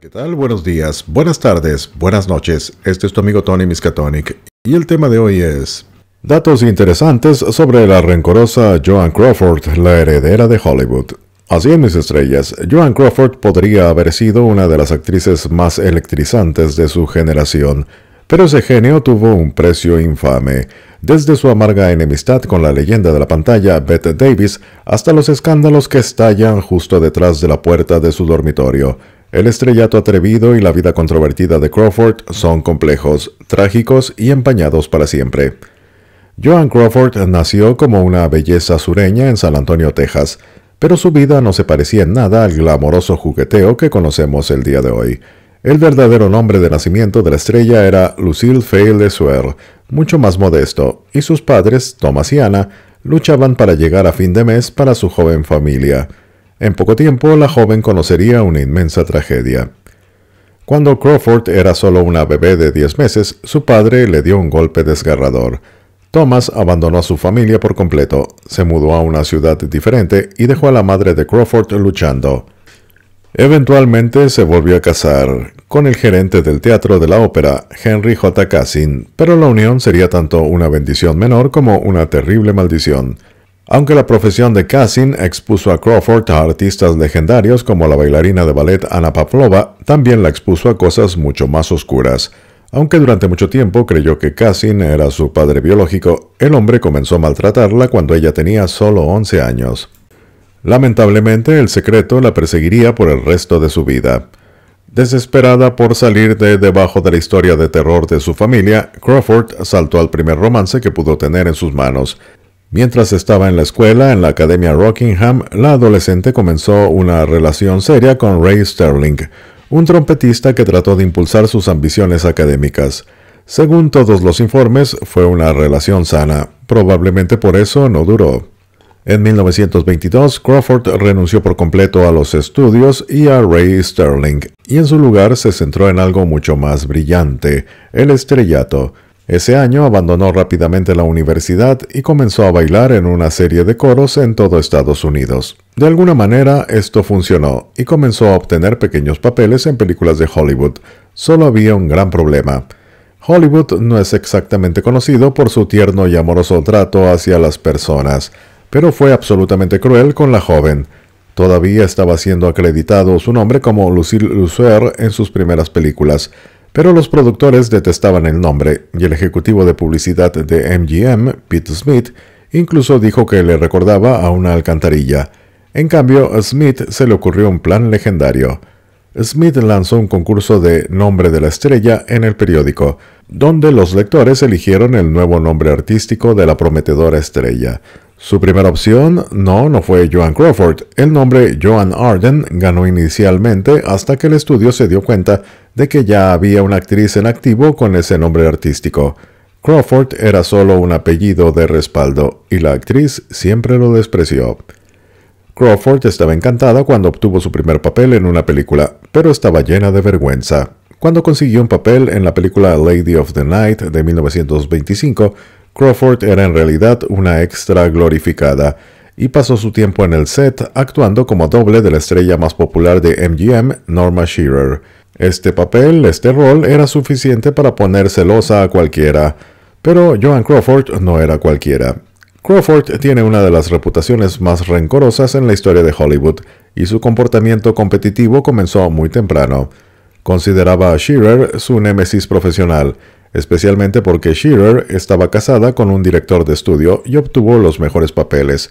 ¿qué tal? Buenos días, buenas tardes, buenas noches. Este es tu amigo Tony Miskatonic y el tema de hoy es Datos interesantes sobre la rencorosa Joan Crawford, la heredera de Hollywood. Así en mis estrellas, Joan Crawford podría haber sido una de las actrices más electrizantes de su generación, pero ese genio tuvo un precio infame, desde su amarga enemistad con la leyenda de la pantalla Bette Davis hasta los escándalos que estallan justo detrás de la puerta de su dormitorio. El estrellato atrevido y la vida controvertida de Crawford son complejos, trágicos y empañados para siempre. Joan Crawford nació como una belleza sureña en San Antonio, Texas, pero su vida no se parecía en nada al glamoroso jugueteo que conocemos el día de hoy. El verdadero nombre de nacimiento de la estrella era Lucille Faye Lesueur, mucho más modesto, y sus padres, Thomas y Anna, luchaban para llegar a fin de mes para su joven familia. En poco tiempo la joven conocería una inmensa tragedia. Cuando Crawford era solo una bebé de 10 meses, su padre le dio un golpe desgarrador. Thomas abandonó a su familia por completo, se mudó a una ciudad diferente y dejó a la madre de Crawford luchando. Eventualmente se volvió a casar con el gerente del Teatro de la Ópera, Henry J. Cassin, pero la unión sería tanto una bendición menor como una terrible maldición. Aunque la profesión de Cassin expuso a Crawford a artistas legendarios como la bailarina de ballet Anna Pavlova, también la expuso a cosas mucho más oscuras. Aunque durante mucho tiempo creyó que Cassin era su padre biológico, el hombre comenzó a maltratarla cuando ella tenía solo 11 años. Lamentablemente, el secreto la perseguiría por el resto de su vida. Desesperada por salir de debajo de la historia de terror de su familia, Crawford saltó al primer romance que pudo tener en sus manos. Mientras estaba en la escuela, en la Academia Rockingham, la adolescente comenzó una relación seria con Ray Sterling, un trompetista que trató de impulsar sus ambiciones académicas. Según todos los informes, fue una relación sana. Probablemente por eso no duró. En 1922, Crawford renunció por completo a los estudios y a Ray Sterling, y en su lugar se centró en algo mucho más brillante, el estrellato. Ese año abandonó rápidamente la universidad y comenzó a bailar en una serie de coros en todo Estados Unidos. De alguna manera esto funcionó y comenzó a obtener pequeños papeles en películas de Hollywood. Solo había un gran problema. Hollywood no es exactamente conocido por su tierno y amoroso trato hacia las personas, pero fue absolutamente cruel con la joven. Todavía estaba siendo acreditado su nombre como Lucille Lucer en sus primeras películas, pero los productores detestaban el nombre y el ejecutivo de publicidad de MGM, Pete Smith, incluso dijo que le recordaba a una alcantarilla. En cambio, a Smith se le ocurrió un plan legendario. Smith lanzó un concurso de Nombre de la Estrella en el periódico, donde los lectores eligieron el nuevo nombre artístico de la prometedora estrella. Su primera opción no, no fue Joan Crawford. El nombre Joan Arden ganó inicialmente hasta que el estudio se dio cuenta de que ya había una actriz en activo con ese nombre artístico. Crawford era solo un apellido de respaldo y la actriz siempre lo despreció. Crawford estaba encantada cuando obtuvo su primer papel en una película, pero estaba llena de vergüenza. Cuando consiguió un papel en la película Lady of the Night de 1925, Crawford era en realidad una extra glorificada y pasó su tiempo en el set actuando como doble de la estrella más popular de MGM, Norma Shearer. Este papel, este rol, era suficiente para poner celosa a cualquiera, pero Joan Crawford no era cualquiera. Crawford tiene una de las reputaciones más rencorosas en la historia de Hollywood, y su comportamiento competitivo comenzó muy temprano. Consideraba a Shearer su némesis profesional, especialmente porque Shearer estaba casada con un director de estudio y obtuvo los mejores papeles.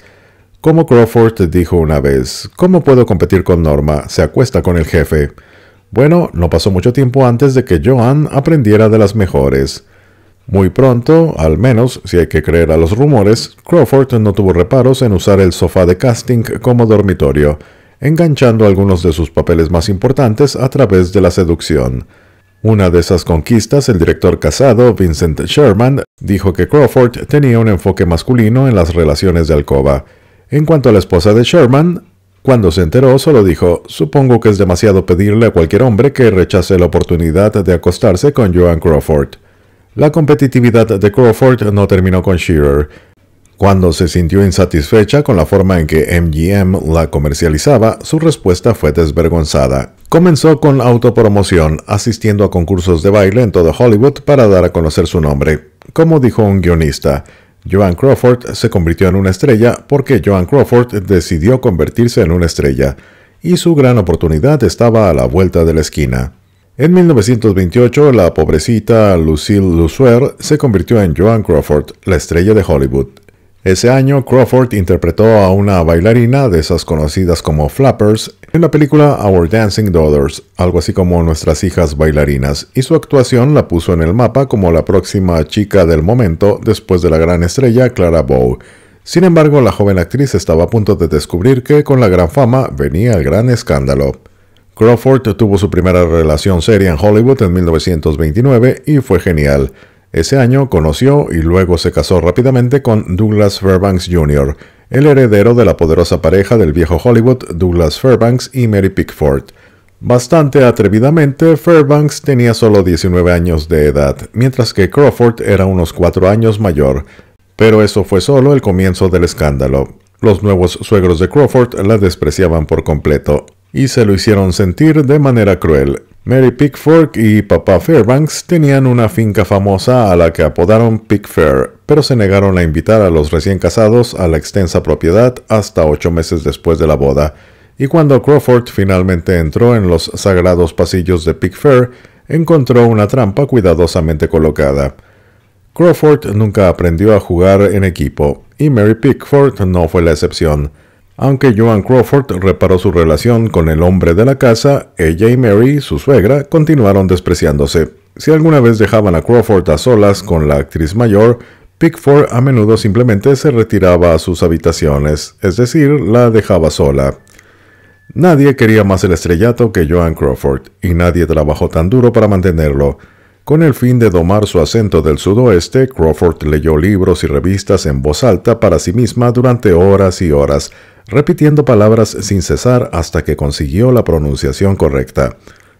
Como Crawford dijo una vez, ¿cómo puedo competir con Norma? Se acuesta con el jefe. Bueno, no pasó mucho tiempo antes de que Joan aprendiera de las mejores. Muy pronto, al menos si hay que creer a los rumores, Crawford no tuvo reparos en usar el sofá de casting como dormitorio, enganchando algunos de sus papeles más importantes a través de la seducción. Una de esas conquistas, el director casado Vincent Sherman dijo que Crawford tenía un enfoque masculino en las relaciones de alcoba. En cuanto a la esposa de Sherman, cuando se enteró solo dijo, supongo que es demasiado pedirle a cualquier hombre que rechace la oportunidad de acostarse con Joan Crawford. La competitividad de Crawford no terminó con Shearer. Cuando se sintió insatisfecha con la forma en que MGM la comercializaba, su respuesta fue desvergonzada. Comenzó con autopromoción, asistiendo a concursos de baile en todo Hollywood para dar a conocer su nombre. Como dijo un guionista, Joan Crawford se convirtió en una estrella porque Joan Crawford decidió convertirse en una estrella, y su gran oportunidad estaba a la vuelta de la esquina. En 1928, la pobrecita Lucille Lussuer se convirtió en Joan Crawford, la estrella de Hollywood. Ese año, Crawford interpretó a una bailarina de esas conocidas como flappers en la película Our Dancing Daughters, algo así como Nuestras hijas bailarinas, y su actuación la puso en el mapa como la próxima chica del momento después de la gran estrella Clara Bow. Sin embargo, la joven actriz estaba a punto de descubrir que con la gran fama venía el gran escándalo. Crawford tuvo su primera relación seria en Hollywood en 1929 y fue genial. Ese año conoció y luego se casó rápidamente con Douglas Fairbanks Jr., el heredero de la poderosa pareja del viejo Hollywood Douglas Fairbanks y Mary Pickford. Bastante atrevidamente, Fairbanks tenía solo 19 años de edad, mientras que Crawford era unos 4 años mayor. Pero eso fue solo el comienzo del escándalo. Los nuevos suegros de Crawford la despreciaban por completo, y se lo hicieron sentir de manera cruel. Mary Pickford y papá Fairbanks tenían una finca famosa a la que apodaron Pickfair, pero se negaron a invitar a los recién casados a la extensa propiedad hasta ocho meses después de la boda. Y cuando Crawford finalmente entró en los sagrados pasillos de Pickfair, encontró una trampa cuidadosamente colocada. Crawford nunca aprendió a jugar en equipo, y Mary Pickford no fue la excepción. Aunque Joan Crawford reparó su relación con el hombre de la casa, ella y Mary, su suegra, continuaron despreciándose. Si alguna vez dejaban a Crawford a solas con la actriz mayor, Pickford a menudo simplemente se retiraba a sus habitaciones, es decir, la dejaba sola. Nadie quería más el estrellato que Joan Crawford, y nadie trabajó tan duro para mantenerlo. Con el fin de domar su acento del sudoeste, Crawford leyó libros y revistas en voz alta para sí misma durante horas y horas, repitiendo palabras sin cesar hasta que consiguió la pronunciación correcta.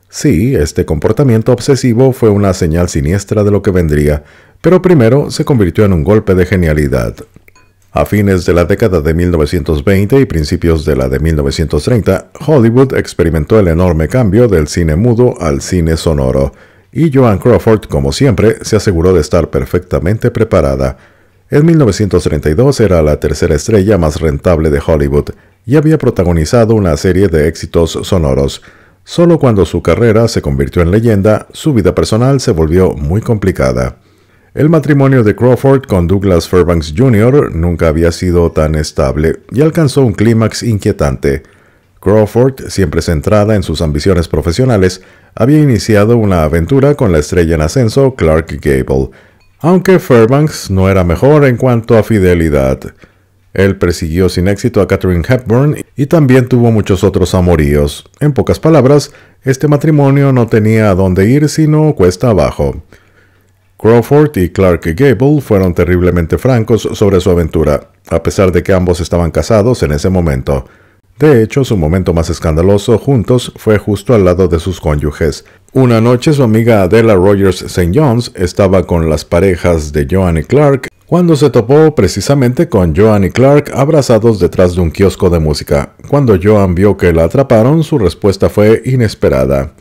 Sí, este comportamiento obsesivo fue una señal siniestra de lo que vendría, pero primero se convirtió en un golpe de genialidad. A fines de la década de 1920 y principios de la de 1930, Hollywood experimentó el enorme cambio del cine mudo al cine sonoro y Joan Crawford, como siempre, se aseguró de estar perfectamente preparada. En 1932 era la tercera estrella más rentable de Hollywood y había protagonizado una serie de éxitos sonoros. Solo cuando su carrera se convirtió en leyenda, su vida personal se volvió muy complicada. El matrimonio de Crawford con Douglas Fairbanks Jr. nunca había sido tan estable y alcanzó un clímax inquietante. Crawford, siempre centrada en sus ambiciones profesionales, había iniciado una aventura con la estrella en ascenso Clark Gable, aunque Fairbanks no era mejor en cuanto a fidelidad. Él persiguió sin éxito a Katherine Hepburn y también tuvo muchos otros amoríos. En pocas palabras, este matrimonio no tenía a dónde ir sino cuesta abajo. Crawford y Clark Gable fueron terriblemente francos sobre su aventura, a pesar de que ambos estaban casados en ese momento. De hecho, su momento más escandaloso juntos fue justo al lado de sus cónyuges. Una noche su amiga Adela Rogers St. John's estaba con las parejas de Joan y Clark cuando se topó precisamente con Joan y Clark abrazados detrás de un kiosco de música. Cuando Joan vio que la atraparon, su respuesta fue inesperada.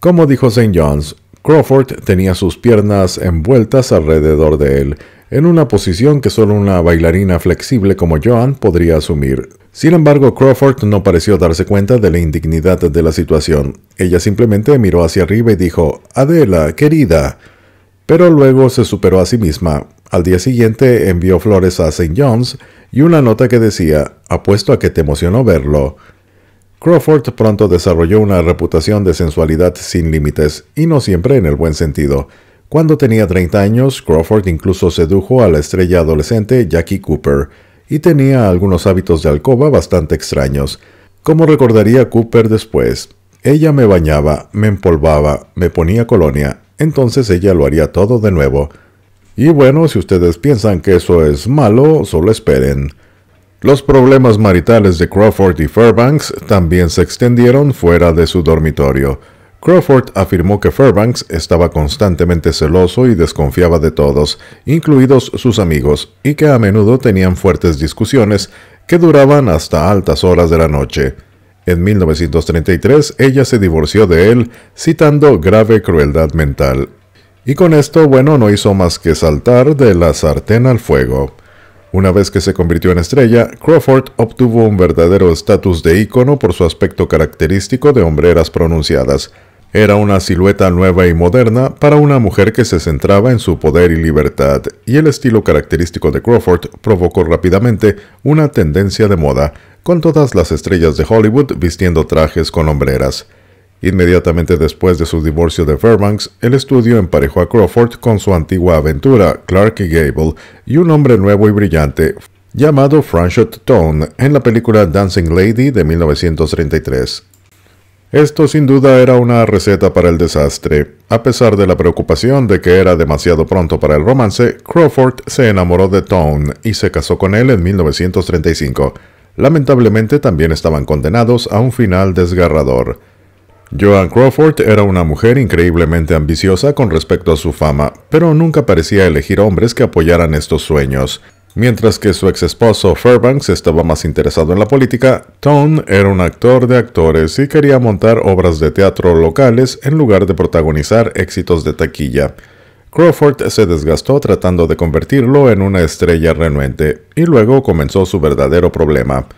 Como dijo St. John's, Crawford tenía sus piernas envueltas alrededor de él, en una posición que solo una bailarina flexible como Joan podría asumir. Sin embargo, Crawford no pareció darse cuenta de la indignidad de la situación. Ella simplemente miró hacia arriba y dijo, Adela, querida. Pero luego se superó a sí misma. Al día siguiente envió flores a St. John's y una nota que decía, apuesto a que te emocionó verlo. Crawford pronto desarrolló una reputación de sensualidad sin límites, y no siempre en el buen sentido. Cuando tenía 30 años, Crawford incluso sedujo a la estrella adolescente Jackie Cooper, y tenía algunos hábitos de alcoba bastante extraños. Como recordaría Cooper después, ella me bañaba, me empolvaba, me ponía colonia, entonces ella lo haría todo de nuevo. Y bueno, si ustedes piensan que eso es malo, solo esperen. Los problemas maritales de Crawford y Fairbanks también se extendieron fuera de su dormitorio. Crawford afirmó que Fairbanks estaba constantemente celoso y desconfiaba de todos, incluidos sus amigos, y que a menudo tenían fuertes discusiones que duraban hasta altas horas de la noche. En 1933 ella se divorció de él, citando grave crueldad mental. Y con esto, bueno, no hizo más que saltar de la sartén al fuego. Una vez que se convirtió en estrella, Crawford obtuvo un verdadero estatus de ícono por su aspecto característico de hombreras pronunciadas. Era una silueta nueva y moderna para una mujer que se centraba en su poder y libertad, y el estilo característico de Crawford provocó rápidamente una tendencia de moda, con todas las estrellas de Hollywood vistiendo trajes con hombreras. Inmediatamente después de su divorcio de Fairbanks, el estudio emparejó a Crawford con su antigua aventura, Clark Gable, y un hombre nuevo y brillante, llamado Franchot Tone, en la película Dancing Lady de 1933. Esto sin duda era una receta para el desastre. A pesar de la preocupación de que era demasiado pronto para el romance, Crawford se enamoró de Tone y se casó con él en 1935. Lamentablemente también estaban condenados a un final desgarrador. Joan Crawford era una mujer increíblemente ambiciosa con respecto a su fama, pero nunca parecía elegir hombres que apoyaran estos sueños. Mientras que su ex esposo Fairbanks estaba más interesado en la política, Tone era un actor de actores y quería montar obras de teatro locales en lugar de protagonizar éxitos de taquilla. Crawford se desgastó tratando de convertirlo en una estrella renuente, y luego comenzó su verdadero problema.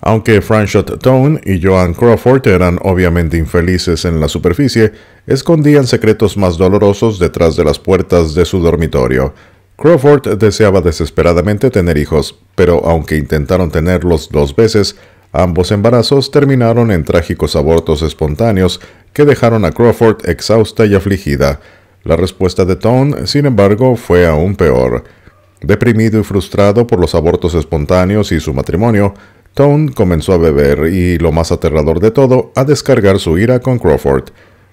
Aunque Franchot Tone y Joan Crawford eran obviamente infelices en la superficie, escondían secretos más dolorosos detrás de las puertas de su dormitorio. Crawford deseaba desesperadamente tener hijos, pero aunque intentaron tenerlos dos veces, ambos embarazos terminaron en trágicos abortos espontáneos que dejaron a Crawford exhausta y afligida. La respuesta de Tone, sin embargo, fue aún peor. Deprimido y frustrado por los abortos espontáneos y su matrimonio, Tone comenzó a beber y, lo más aterrador de todo, a descargar su ira con Crawford.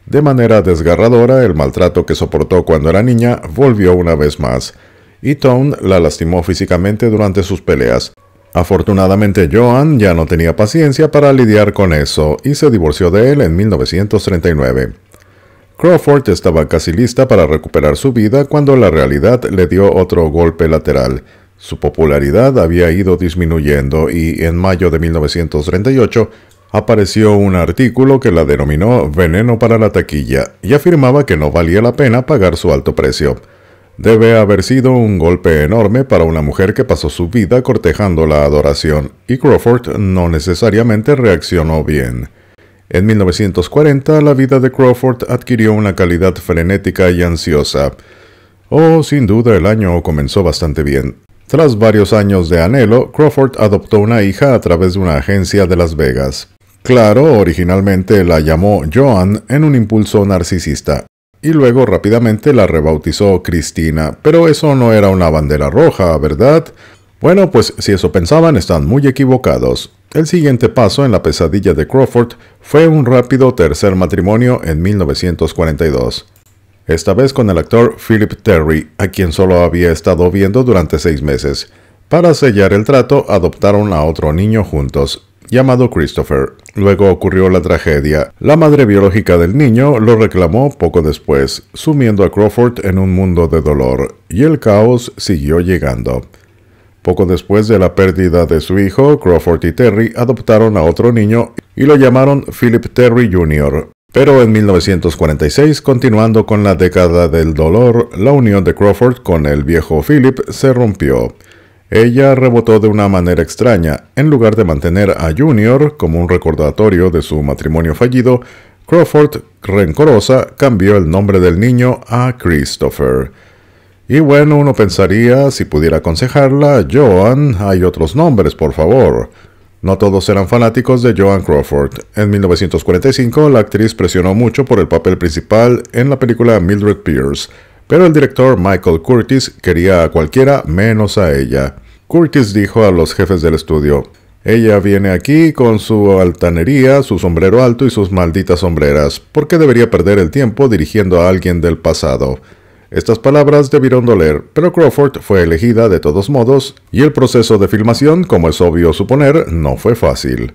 De manera desgarradora, el maltrato que soportó cuando era niña volvió una vez más y Tone la lastimó físicamente durante sus peleas. Afortunadamente Joan ya no tenía paciencia para lidiar con eso y se divorció de él en 1939. Crawford estaba casi lista para recuperar su vida cuando la realidad le dio otro golpe lateral. Su popularidad había ido disminuyendo y en mayo de 1938 apareció un artículo que la denominó veneno para la taquilla y afirmaba que no valía la pena pagar su alto precio. Debe haber sido un golpe enorme para una mujer que pasó su vida cortejando la adoración, y Crawford no necesariamente reaccionó bien. En 1940, la vida de Crawford adquirió una calidad frenética y ansiosa. Oh, sin duda el año comenzó bastante bien. Tras varios años de anhelo, Crawford adoptó una hija a través de una agencia de Las Vegas. Claro, originalmente la llamó Joan en un impulso narcisista y luego rápidamente la rebautizó Cristina, pero eso no era una bandera roja, ¿verdad? Bueno, pues si eso pensaban están muy equivocados. El siguiente paso en la pesadilla de Crawford fue un rápido tercer matrimonio en 1942. Esta vez con el actor Philip Terry, a quien solo había estado viendo durante seis meses. Para sellar el trato, adoptaron a otro niño juntos, llamado Christopher. Luego ocurrió la tragedia. La madre biológica del niño lo reclamó poco después, sumiendo a Crawford en un mundo de dolor, y el caos siguió llegando. Poco después de la pérdida de su hijo, Crawford y Terry adoptaron a otro niño y lo llamaron Philip Terry Jr. Pero en 1946, continuando con la década del dolor, la unión de Crawford con el viejo Philip se rompió. Ella rebotó de una manera extraña. En lugar de mantener a Junior como un recordatorio de su matrimonio fallido, Crawford, rencorosa, cambió el nombre del niño a Christopher. Y bueno, uno pensaría, si pudiera aconsejarla, Joan, hay otros nombres, por favor. No todos eran fanáticos de Joan Crawford. En 1945, la actriz presionó mucho por el papel principal en la película Mildred Pierce pero el director Michael Curtis quería a cualquiera menos a ella. Curtis dijo a los jefes del estudio, ella viene aquí con su altanería, su sombrero alto y sus malditas sombreras. ¿Por qué debería perder el tiempo dirigiendo a alguien del pasado? Estas palabras debieron doler, pero Crawford fue elegida de todos modos, y el proceso de filmación, como es obvio suponer, no fue fácil.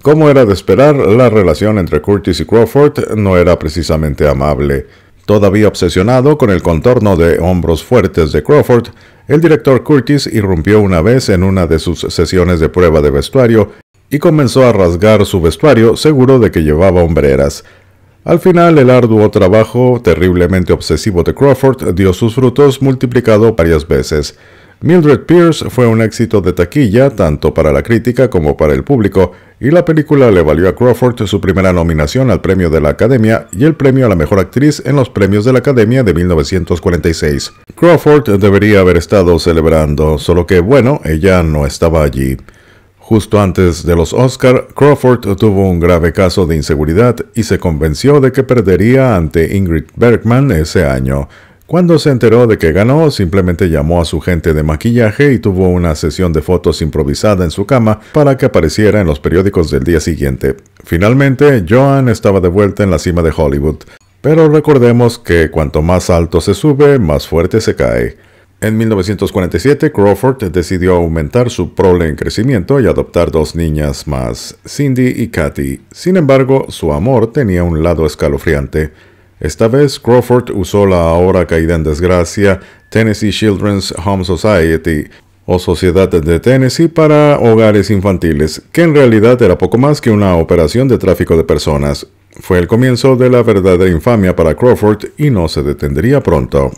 Como era de esperar, la relación entre Curtis y Crawford no era precisamente amable. Todavía obsesionado con el contorno de hombros fuertes de Crawford, el director Curtis irrumpió una vez en una de sus sesiones de prueba de vestuario y comenzó a rasgar su vestuario seguro de que llevaba hombreras. Al final el arduo trabajo terriblemente obsesivo de Crawford dio sus frutos multiplicado varias veces. Mildred Pierce fue un éxito de taquilla tanto para la crítica como para el público y la película le valió a Crawford su primera nominación al Premio de la Academia y el Premio a la Mejor Actriz en los Premios de la Academia de 1946. Crawford debería haber estado celebrando, solo que bueno, ella no estaba allí. Justo antes de los Oscar, Crawford tuvo un grave caso de inseguridad y se convenció de que perdería ante Ingrid Bergman ese año. Cuando se enteró de que ganó, simplemente llamó a su gente de maquillaje y tuvo una sesión de fotos improvisada en su cama para que apareciera en los periódicos del día siguiente. Finalmente, Joan estaba de vuelta en la cima de Hollywood. Pero recordemos que cuanto más alto se sube, más fuerte se cae. En 1947, Crawford decidió aumentar su prole en crecimiento y adoptar dos niñas más, Cindy y Kathy. Sin embargo, su amor tenía un lado escalofriante. Esta vez Crawford usó la ahora caída en desgracia Tennessee Children's Home Society o Sociedad de Tennessee para hogares infantiles, que en realidad era poco más que una operación de tráfico de personas. Fue el comienzo de la verdadera infamia para Crawford y no se detendría pronto.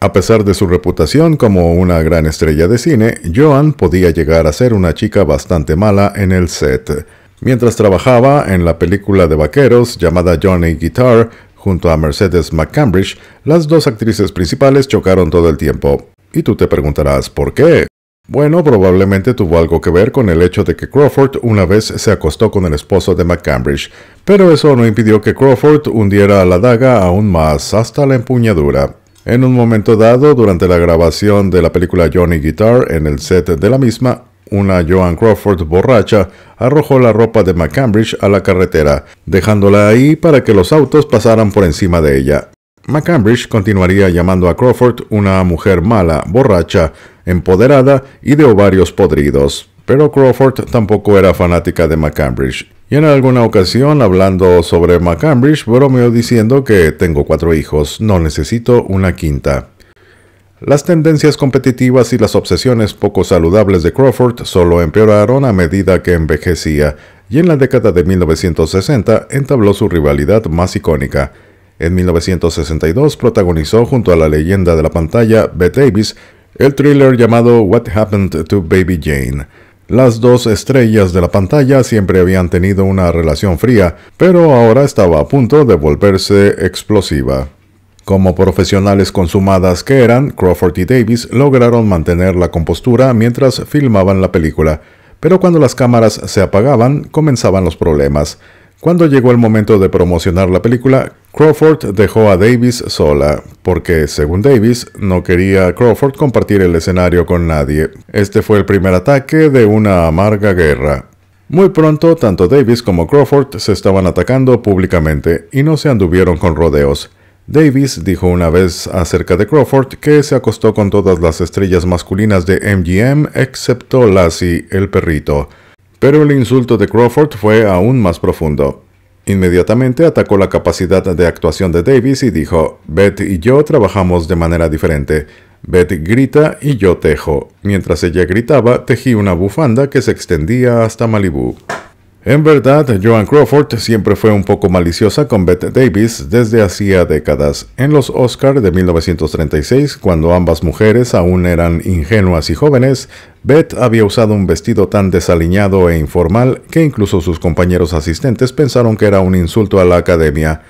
A pesar de su reputación como una gran estrella de cine, Joan podía llegar a ser una chica bastante mala en el set. Mientras trabajaba en la película de vaqueros llamada Johnny Guitar, Junto a Mercedes McCambridge, las dos actrices principales chocaron todo el tiempo. Y tú te preguntarás, ¿por qué? Bueno, probablemente tuvo algo que ver con el hecho de que Crawford una vez se acostó con el esposo de McCambridge, pero eso no impidió que Crawford hundiera la daga aún más hasta la empuñadura. En un momento dado, durante la grabación de la película Johnny Guitar en el set de la misma, una Joan Crawford borracha arrojó la ropa de McCambridge a la carretera, dejándola ahí para que los autos pasaran por encima de ella. McCambridge continuaría llamando a Crawford una mujer mala, borracha, empoderada y de ovarios podridos. Pero Crawford tampoco era fanática de McCambridge. Y en alguna ocasión, hablando sobre McCambridge, bromeó diciendo que tengo cuatro hijos, no necesito una quinta. Las tendencias competitivas y las obsesiones poco saludables de Crawford solo empeoraron a medida que envejecía y en la década de 1960 entabló su rivalidad más icónica. En 1962 protagonizó junto a la leyenda de la pantalla Bette Davis el thriller llamado What Happened to Baby Jane. Las dos estrellas de la pantalla siempre habían tenido una relación fría, pero ahora estaba a punto de volverse explosiva. Como profesionales consumadas que eran, Crawford y Davis lograron mantener la compostura mientras filmaban la película, pero cuando las cámaras se apagaban comenzaban los problemas. Cuando llegó el momento de promocionar la película, Crawford dejó a Davis sola, porque, según Davis, no quería Crawford compartir el escenario con nadie. Este fue el primer ataque de una amarga guerra. Muy pronto, tanto Davis como Crawford se estaban atacando públicamente y no se anduvieron con rodeos. Davis dijo una vez acerca de Crawford que se acostó con todas las estrellas masculinas de MGM excepto Lassie, el perrito. Pero el insulto de Crawford fue aún más profundo. Inmediatamente atacó la capacidad de actuación de Davis y dijo, Beth y yo trabajamos de manera diferente. Beth grita y yo tejo. Mientras ella gritaba, tejí una bufanda que se extendía hasta Malibú. En verdad, Joan Crawford siempre fue un poco maliciosa con Bette Davis desde hacía décadas. En los Oscars de 1936, cuando ambas mujeres aún eran ingenuas y jóvenes, Bette había usado un vestido tan desaliñado e informal que incluso sus compañeros asistentes pensaron que era un insulto a la academia.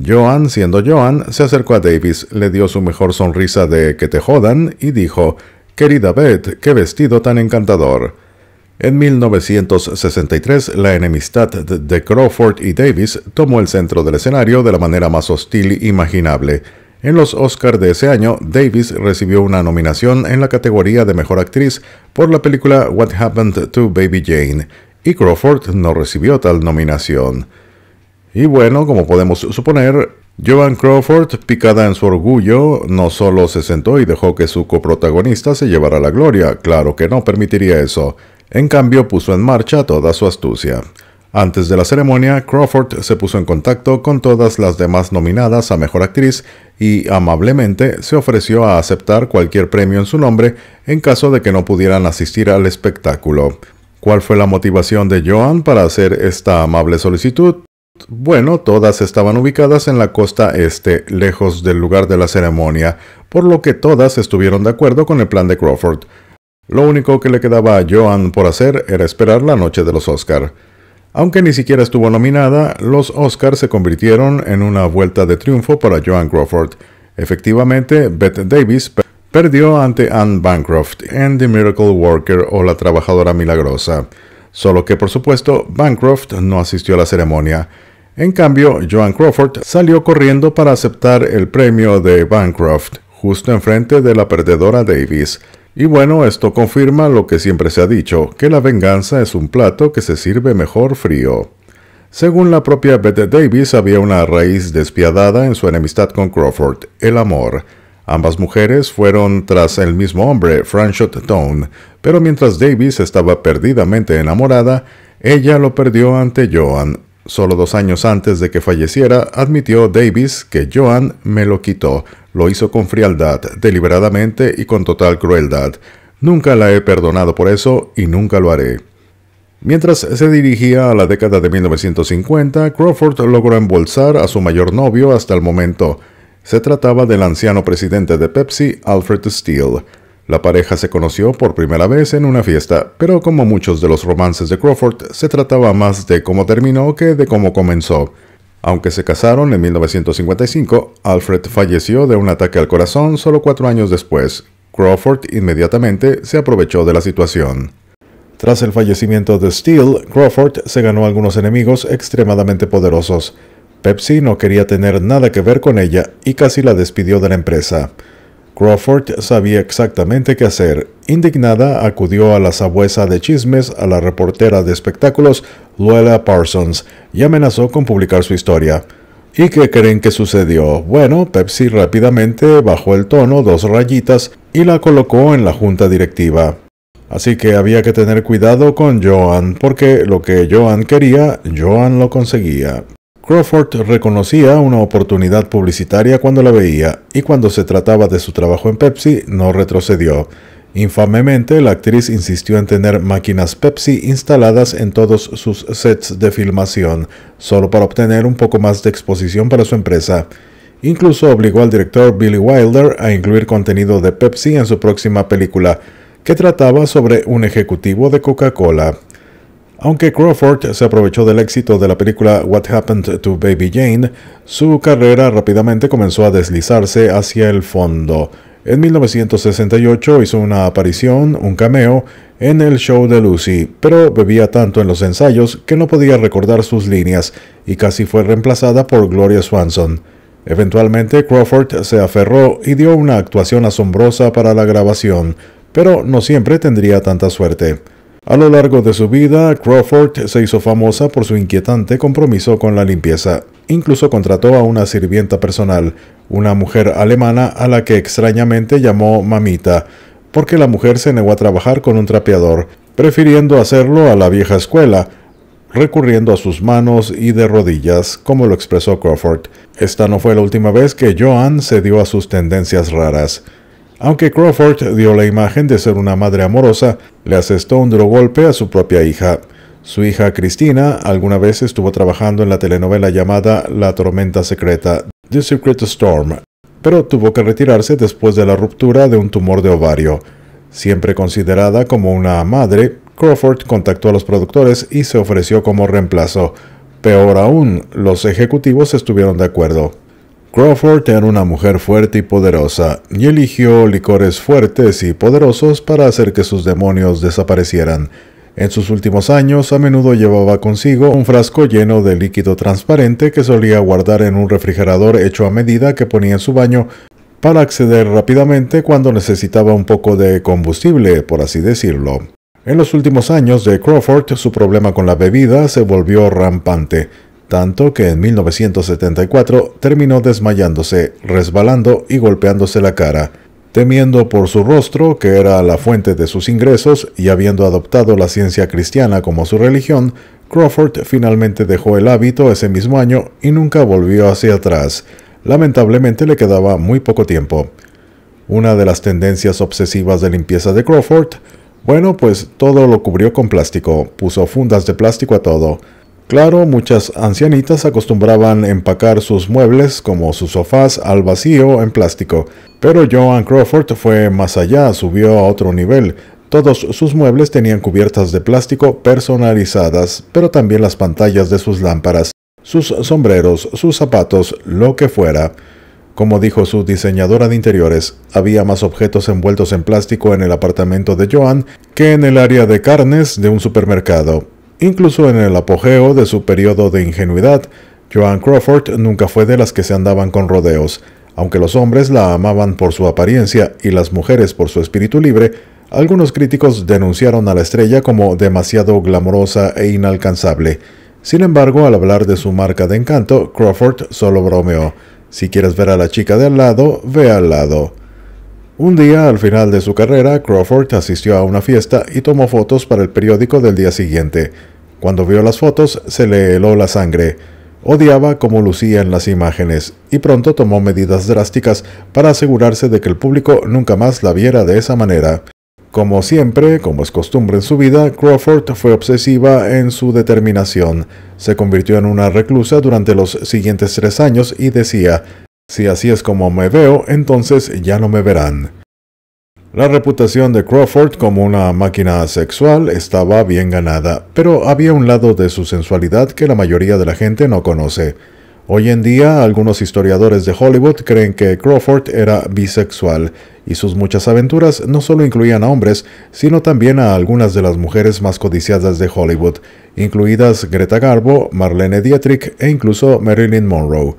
Joan, siendo Joan, se acercó a Davis, le dio su mejor sonrisa de que te jodan y dijo, Querida Bette, qué vestido tan encantador. En 1963, la enemistad de Crawford y Davis tomó el centro del escenario de la manera más hostil imaginable. En los Oscars de ese año, Davis recibió una nominación en la categoría de Mejor Actriz por la película What Happened to Baby Jane, y Crawford no recibió tal nominación. Y bueno, como podemos suponer, Joan Crawford, picada en su orgullo, no solo se sentó y dejó que su coprotagonista se llevara la gloria, claro que no permitiría eso. En cambio, puso en marcha toda su astucia. Antes de la ceremonia, Crawford se puso en contacto con todas las demás nominadas a Mejor Actriz y amablemente se ofreció a aceptar cualquier premio en su nombre en caso de que no pudieran asistir al espectáculo. ¿Cuál fue la motivación de Joan para hacer esta amable solicitud? Bueno, todas estaban ubicadas en la costa este, lejos del lugar de la ceremonia, por lo que todas estuvieron de acuerdo con el plan de Crawford. Lo único que le quedaba a Joan por hacer era esperar la noche de los Oscar. Aunque ni siquiera estuvo nominada, los Oscars se convirtieron en una vuelta de triunfo para Joan Crawford. Efectivamente, Beth Davis perdió ante Anne Bancroft en The Miracle Worker o La Trabajadora Milagrosa, solo que por supuesto Bancroft no asistió a la ceremonia. En cambio, Joan Crawford salió corriendo para aceptar el premio de Bancroft, justo enfrente de la perdedora Davis. Y bueno, esto confirma lo que siempre se ha dicho, que la venganza es un plato que se sirve mejor frío. Según la propia Bette Davis, había una raíz despiadada en su enemistad con Crawford, el amor. Ambas mujeres fueron tras el mismo hombre, Franchot Tone, pero mientras Davis estaba perdidamente enamorada, ella lo perdió ante Joan. Solo dos años antes de que falleciera, admitió Davis que Joan me lo quitó, lo hizo con frialdad, deliberadamente y con total crueldad. Nunca la he perdonado por eso y nunca lo haré. Mientras se dirigía a la década de 1950, Crawford logró embolsar a su mayor novio hasta el momento. Se trataba del anciano presidente de Pepsi, Alfred Steele. La pareja se conoció por primera vez en una fiesta, pero como muchos de los romances de Crawford, se trataba más de cómo terminó que de cómo comenzó. Aunque se casaron en 1955, Alfred falleció de un ataque al corazón solo cuatro años después. Crawford inmediatamente se aprovechó de la situación. Tras el fallecimiento de Steele, Crawford se ganó algunos enemigos extremadamente poderosos. Pepsi no quería tener nada que ver con ella y casi la despidió de la empresa. Crawford sabía exactamente qué hacer. Indignada, acudió a la sabuesa de chismes a la reportera de espectáculos Luella Parsons y amenazó con publicar su historia. ¿Y qué creen que sucedió? Bueno, Pepsi rápidamente bajó el tono dos rayitas y la colocó en la junta directiva. Así que había que tener cuidado con Joan, porque lo que Joan quería, Joan lo conseguía. Crawford reconocía una oportunidad publicitaria cuando la veía y cuando se trataba de su trabajo en Pepsi no retrocedió. Infamemente, la actriz insistió en tener máquinas Pepsi instaladas en todos sus sets de filmación, solo para obtener un poco más de exposición para su empresa. Incluso obligó al director Billy Wilder a incluir contenido de Pepsi en su próxima película, que trataba sobre un ejecutivo de Coca-Cola. Aunque Crawford se aprovechó del éxito de la película What Happened to Baby Jane, su carrera rápidamente comenzó a deslizarse hacia el fondo. En 1968 hizo una aparición, un cameo, en el show de Lucy, pero bebía tanto en los ensayos que no podía recordar sus líneas y casi fue reemplazada por Gloria Swanson. Eventualmente Crawford se aferró y dio una actuación asombrosa para la grabación, pero no siempre tendría tanta suerte. A lo largo de su vida, Crawford se hizo famosa por su inquietante compromiso con la limpieza. Incluso contrató a una sirvienta personal, una mujer alemana a la que extrañamente llamó mamita, porque la mujer se negó a trabajar con un trapeador, prefiriendo hacerlo a la vieja escuela, recurriendo a sus manos y de rodillas, como lo expresó Crawford. Esta no fue la última vez que Joan cedió a sus tendencias raras. Aunque Crawford dio la imagen de ser una madre amorosa, le asestó un duro golpe a su propia hija. Su hija Cristina alguna vez estuvo trabajando en la telenovela llamada La Tormenta Secreta, The Secret Storm, pero tuvo que retirarse después de la ruptura de un tumor de ovario. Siempre considerada como una madre, Crawford contactó a los productores y se ofreció como reemplazo. Peor aún, los ejecutivos estuvieron de acuerdo. Crawford era una mujer fuerte y poderosa, y eligió licores fuertes y poderosos para hacer que sus demonios desaparecieran. En sus últimos años a menudo llevaba consigo un frasco lleno de líquido transparente que solía guardar en un refrigerador hecho a medida que ponía en su baño para acceder rápidamente cuando necesitaba un poco de combustible, por así decirlo. En los últimos años de Crawford su problema con la bebida se volvió rampante tanto que en 1974 terminó desmayándose, resbalando y golpeándose la cara, temiendo por su rostro, que era la fuente de sus ingresos, y habiendo adoptado la ciencia cristiana como su religión, Crawford finalmente dejó el hábito ese mismo año y nunca volvió hacia atrás. Lamentablemente le quedaba muy poco tiempo. Una de las tendencias obsesivas de limpieza de Crawford, bueno, pues todo lo cubrió con plástico, puso fundas de plástico a todo, Claro, muchas ancianitas acostumbraban empacar sus muebles como sus sofás al vacío en plástico, pero Joan Crawford fue más allá, subió a otro nivel. Todos sus muebles tenían cubiertas de plástico personalizadas, pero también las pantallas de sus lámparas, sus sombreros, sus zapatos, lo que fuera. Como dijo su diseñadora de interiores, había más objetos envueltos en plástico en el apartamento de Joan que en el área de carnes de un supermercado. Incluso en el apogeo de su periodo de ingenuidad, Joan Crawford nunca fue de las que se andaban con rodeos. Aunque los hombres la amaban por su apariencia y las mujeres por su espíritu libre, algunos críticos denunciaron a la estrella como demasiado glamorosa e inalcanzable. Sin embargo, al hablar de su marca de encanto, Crawford solo bromeó. Si quieres ver a la chica de al lado, ve al lado. Un día, al final de su carrera, Crawford asistió a una fiesta y tomó fotos para el periódico del día siguiente. Cuando vio las fotos, se le heló la sangre. Odiaba cómo lucían las imágenes y pronto tomó medidas drásticas para asegurarse de que el público nunca más la viera de esa manera. Como siempre, como es costumbre en su vida, Crawford fue obsesiva en su determinación. Se convirtió en una reclusa durante los siguientes tres años y decía, si así es como me veo, entonces ya no me verán. La reputación de Crawford como una máquina sexual estaba bien ganada, pero había un lado de su sensualidad que la mayoría de la gente no conoce. Hoy en día, algunos historiadores de Hollywood creen que Crawford era bisexual, y sus muchas aventuras no solo incluían a hombres, sino también a algunas de las mujeres más codiciadas de Hollywood, incluidas Greta Garbo, Marlene Dietrich e incluso Marilyn Monroe.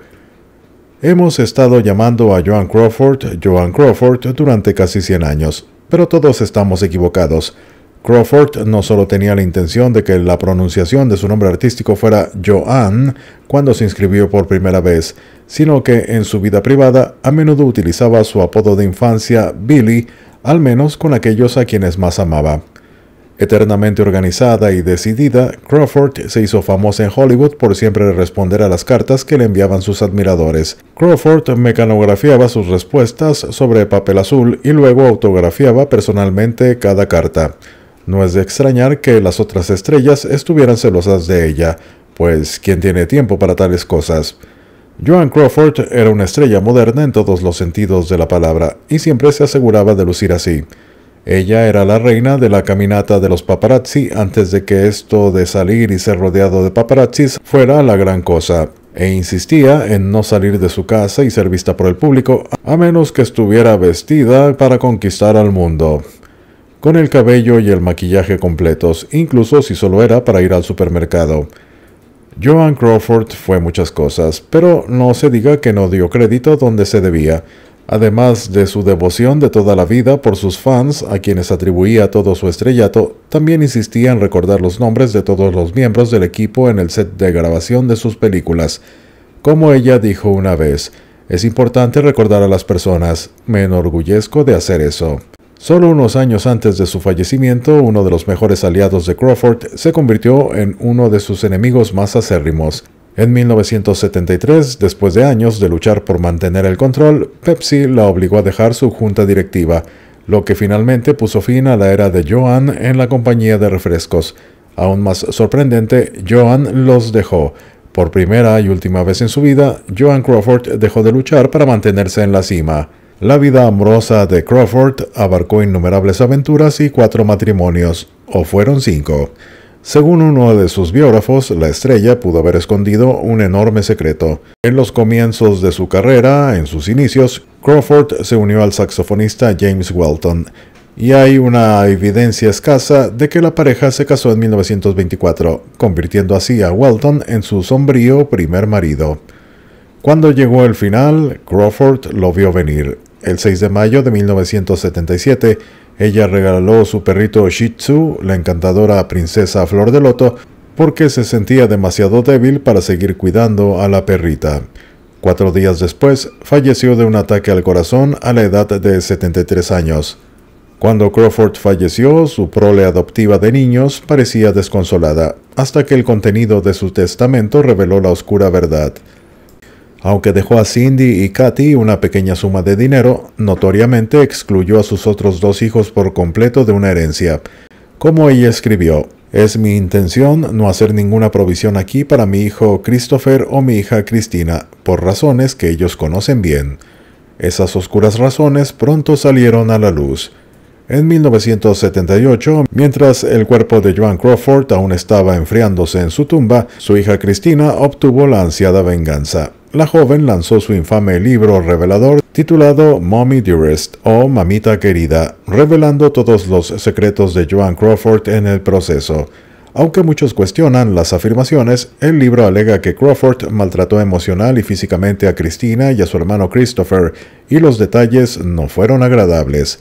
Hemos estado llamando a Joan Crawford, Joan Crawford, durante casi 100 años, pero todos estamos equivocados. Crawford no solo tenía la intención de que la pronunciación de su nombre artístico fuera Joan cuando se inscribió por primera vez, sino que en su vida privada a menudo utilizaba su apodo de infancia Billy, al menos con aquellos a quienes más amaba. Eternamente organizada y decidida, Crawford se hizo famosa en Hollywood por siempre responder a las cartas que le enviaban sus admiradores. Crawford mecanografiaba sus respuestas sobre papel azul y luego autografiaba personalmente cada carta. No es de extrañar que las otras estrellas estuvieran celosas de ella, pues ¿quién tiene tiempo para tales cosas? Joan Crawford era una estrella moderna en todos los sentidos de la palabra y siempre se aseguraba de lucir así. Ella era la reina de la caminata de los paparazzi antes de que esto de salir y ser rodeado de paparazzis fuera la gran cosa, e insistía en no salir de su casa y ser vista por el público a menos que estuviera vestida para conquistar al mundo, con el cabello y el maquillaje completos, incluso si solo era para ir al supermercado. Joan Crawford fue muchas cosas, pero no se diga que no dio crédito donde se debía, Además de su devoción de toda la vida por sus fans, a quienes atribuía todo su estrellato, también insistía en recordar los nombres de todos los miembros del equipo en el set de grabación de sus películas. Como ella dijo una vez, es importante recordar a las personas, me enorgullezco de hacer eso. Solo unos años antes de su fallecimiento, uno de los mejores aliados de Crawford se convirtió en uno de sus enemigos más acérrimos. En 1973, después de años de luchar por mantener el control, Pepsi la obligó a dejar su junta directiva, lo que finalmente puso fin a la era de Joan en la compañía de refrescos. Aún más sorprendente, Joan los dejó. Por primera y última vez en su vida, Joan Crawford dejó de luchar para mantenerse en la cima. La vida amorosa de Crawford abarcó innumerables aventuras y cuatro matrimonios, o fueron cinco. Según uno de sus biógrafos, la estrella pudo haber escondido un enorme secreto. En los comienzos de su carrera, en sus inicios, Crawford se unió al saxofonista James Welton, y hay una evidencia escasa de que la pareja se casó en 1924, convirtiendo así a Welton en su sombrío primer marido. Cuando llegó el final, Crawford lo vio venir. El 6 de mayo de 1977, ella regaló su perrito Shih Tzu, la encantadora princesa Flor de Loto, porque se sentía demasiado débil para seguir cuidando a la perrita. Cuatro días después, falleció de un ataque al corazón a la edad de 73 años. Cuando Crawford falleció, su prole adoptiva de niños parecía desconsolada, hasta que el contenido de su testamento reveló la oscura verdad. Aunque dejó a Cindy y Katy una pequeña suma de dinero, notoriamente excluyó a sus otros dos hijos por completo de una herencia. Como ella escribió, es mi intención no hacer ninguna provisión aquí para mi hijo Christopher o mi hija Cristina, por razones que ellos conocen bien. Esas oscuras razones pronto salieron a la luz. En 1978, mientras el cuerpo de Joan Crawford aún estaba enfriándose en su tumba, su hija Cristina obtuvo la ansiada venganza la joven lanzó su infame libro revelador titulado Mommy Dearest o Mamita Querida, revelando todos los secretos de Joan Crawford en el proceso. Aunque muchos cuestionan las afirmaciones, el libro alega que Crawford maltrató emocional y físicamente a Cristina y a su hermano Christopher, y los detalles no fueron agradables.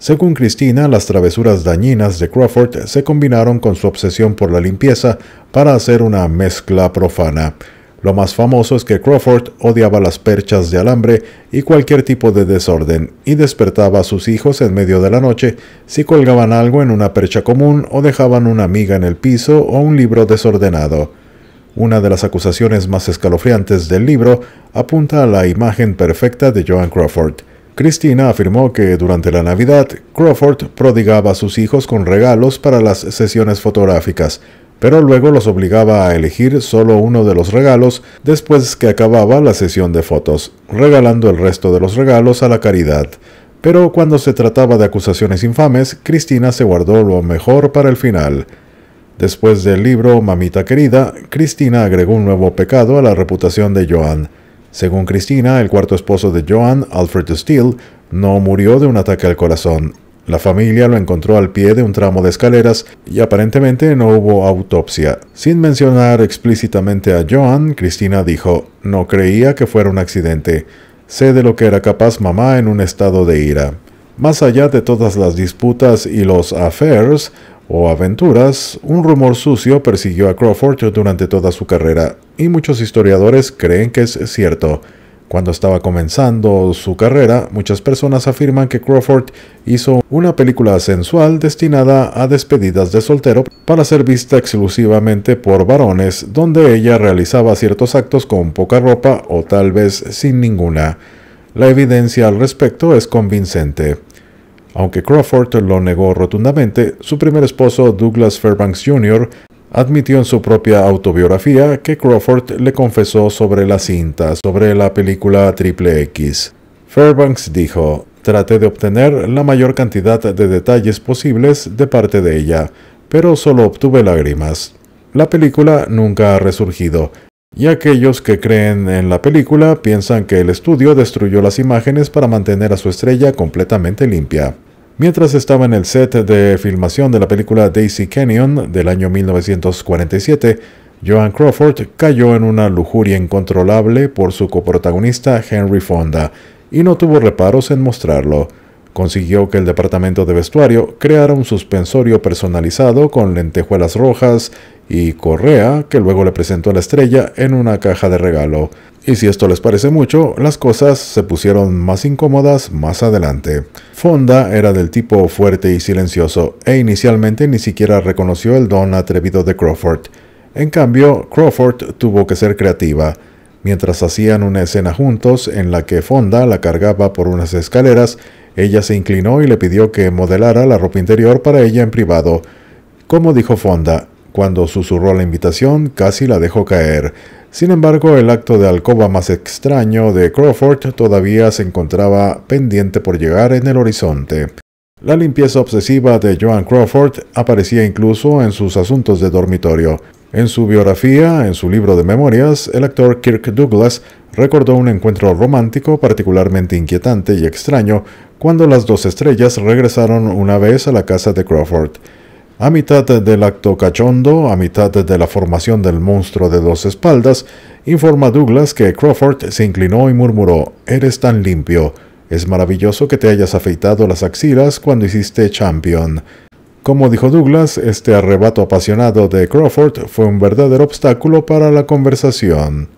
Según Cristina, las travesuras dañinas de Crawford se combinaron con su obsesión por la limpieza para hacer una mezcla profana. Lo más famoso es que Crawford odiaba las perchas de alambre y cualquier tipo de desorden, y despertaba a sus hijos en medio de la noche si colgaban algo en una percha común o dejaban una amiga en el piso o un libro desordenado. Una de las acusaciones más escalofriantes del libro apunta a la imagen perfecta de Joan Crawford. Cristina afirmó que durante la Navidad, Crawford prodigaba a sus hijos con regalos para las sesiones fotográficas, pero luego los obligaba a elegir solo uno de los regalos después que acababa la sesión de fotos, regalando el resto de los regalos a la caridad. Pero cuando se trataba de acusaciones infames, Cristina se guardó lo mejor para el final. Después del libro Mamita Querida, Cristina agregó un nuevo pecado a la reputación de Joan. Según Cristina, el cuarto esposo de Joan, Alfred Steele, no murió de un ataque al corazón, la familia lo encontró al pie de un tramo de escaleras y aparentemente no hubo autopsia. Sin mencionar explícitamente a Joan, Cristina dijo, no creía que fuera un accidente. Sé de lo que era capaz mamá en un estado de ira. Más allá de todas las disputas y los affairs o aventuras, un rumor sucio persiguió a Crawford durante toda su carrera, y muchos historiadores creen que es cierto. Cuando estaba comenzando su carrera, muchas personas afirman que Crawford hizo una película sensual destinada a despedidas de soltero para ser vista exclusivamente por varones, donde ella realizaba ciertos actos con poca ropa o tal vez sin ninguna. La evidencia al respecto es convincente. Aunque Crawford lo negó rotundamente, su primer esposo Douglas Fairbanks Jr admitió en su propia autobiografía que Crawford le confesó sobre la cinta, sobre la película Triple X. Fairbanks dijo, traté de obtener la mayor cantidad de detalles posibles de parte de ella, pero solo obtuve lágrimas. La película nunca ha resurgido, y aquellos que creen en la película piensan que el estudio destruyó las imágenes para mantener a su estrella completamente limpia mientras estaba en el set de filmación de la película Daisy Canyon del año 1947. Joan Crawford cayó en una lujuria incontrolable por su coprotagonista Henry Fonda y no tuvo reparos en mostrarlo consiguió que el departamento de vestuario creara un suspensorio personalizado con lentejuelas rojas y correa que luego le presentó a la estrella en una caja de regalo. Y si esto les parece mucho, las cosas se pusieron más incómodas más adelante. Fonda era del tipo fuerte y silencioso, e inicialmente ni siquiera reconoció el don atrevido de Crawford. En cambio, Crawford tuvo que ser creativa. Mientras hacían una escena juntos en la que Fonda la cargaba por unas escaleras, ella se inclinó y le pidió que modelara la ropa interior para ella en privado. Como dijo Fonda, cuando susurró la invitación casi la dejó caer. Sin embargo, el acto de alcoba más extraño de Crawford todavía se encontraba pendiente por llegar en el horizonte. La limpieza obsesiva de Joan Crawford aparecía incluso en sus asuntos de dormitorio. En su biografía, en su libro de memorias, el actor Kirk Douglas recordó un encuentro romántico particularmente inquietante y extraño cuando las dos estrellas regresaron una vez a la casa de Crawford. A mitad del acto cachondo, a mitad de la formación del monstruo de dos espaldas, informa Douglas que Crawford se inclinó y murmuró, Eres tan limpio. Es maravilloso que te hayas afeitado las axilas cuando hiciste Champion. Como dijo Douglas, este arrebato apasionado de Crawford fue un verdadero obstáculo para la conversación.